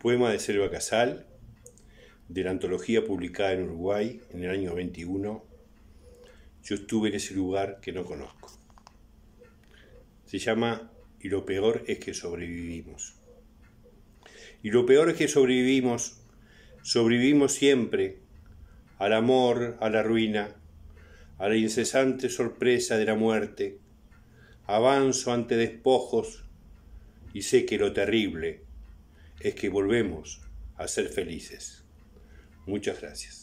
Poema de Selva Casal, de la antología publicada en Uruguay en el año 21. Yo estuve en ese lugar que no conozco. Se llama Y lo peor es que sobrevivimos. Y lo peor es que sobrevivimos, sobrevivimos siempre al amor, a la ruina, a la incesante sorpresa de la muerte. Avanzo ante despojos y sé que lo terrible es que volvemos a ser felices. Muchas gracias.